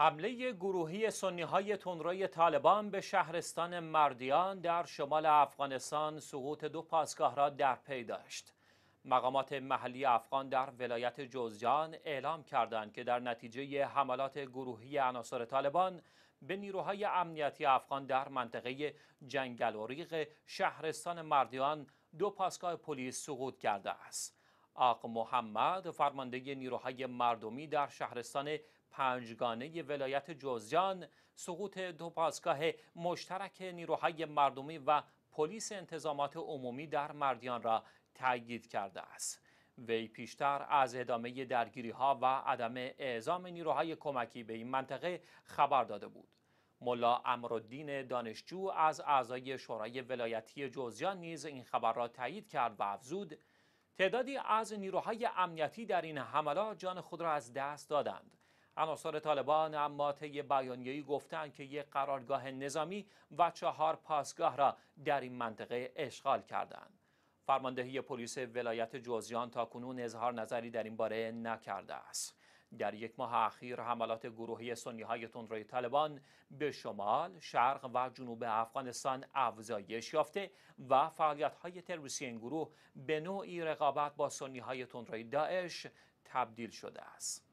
حمله گروهی سنی های تندروی طالبان به شهرستان مردیان در شمال افغانستان سقوط دو پاسگاه را در پی داشت. مقامات محلی افغان در ولایت جوزجان اعلام کردند که در نتیجه حملات گروهی عناصر طالبان به نیروهای امنیتی افغان در منطقه جنگل و ریغ شهرستان مردیان دو پاسگاه پلیس سقوط کرده است. آق محمد فرمانده نیروهای مردمی در شهرستان پنجگانه ولایت جوزجان سقوط دو پاسگاه مشترک نیروهای مردمی و پلیس انتظامات عمومی در مردیان را تأیید کرده است وی پیشتر از ادامه درگیری ها و عدم اعزام نیروهای کمکی به این منطقه خبر داده بود ملا امرالدین دانشجو از اعضای شورای ولایتی جوزجان نیز این خبر را تایید کرد و افزود تعدادی از نیروهای امنیتی در این حملات جان خود را از دست دادند عناصر طالبان اما طی بیانیه‌ای گفتند که یک قرارگاه نظامی و چهار پاسگاه را در این منطقه اشغال کردند فرماندهی پلیس ولایت جوزجان تاکنون اظهار نظری در این باره نکرده است در یک ماه اخیر حملات گروهی سنی های تندروی طالبان به شمال، شرق و جنوب افغانستان افزایش یافته و فعالیت های تروریستی این گروه به نوعی رقابت با سنی های تندروی داعش تبدیل شده است.